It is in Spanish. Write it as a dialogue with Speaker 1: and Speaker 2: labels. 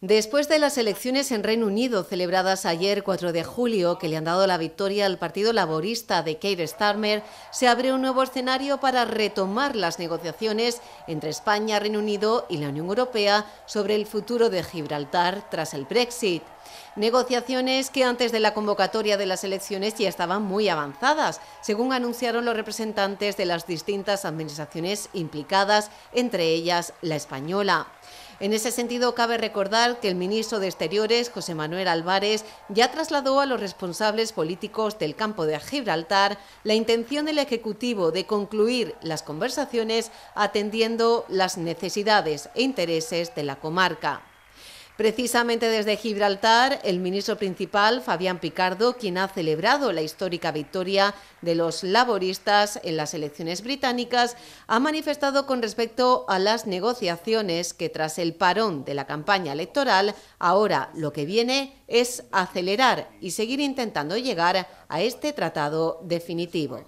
Speaker 1: Después de las elecciones en Reino Unido, celebradas ayer 4 de julio, que le han dado la victoria al Partido Laborista de Keir Starmer, se abre un nuevo escenario para retomar las negociaciones entre España, Reino Unido y la Unión Europea sobre el futuro de Gibraltar tras el Brexit. Negociaciones que antes de la convocatoria de las elecciones ya estaban muy avanzadas, según anunciaron los representantes de las distintas administraciones implicadas, entre ellas la española. En ese sentido, cabe recordar que el ministro de Exteriores, José Manuel Álvarez, ya trasladó a los responsables políticos del campo de Gibraltar la intención del Ejecutivo de concluir las conversaciones atendiendo las necesidades e intereses de la comarca. Precisamente desde Gibraltar, el ministro principal, Fabián Picardo, quien ha celebrado la histórica victoria de los laboristas en las elecciones británicas, ha manifestado con respecto a las negociaciones que tras el parón de la campaña electoral, ahora lo que viene es acelerar y seguir intentando llegar a este tratado definitivo.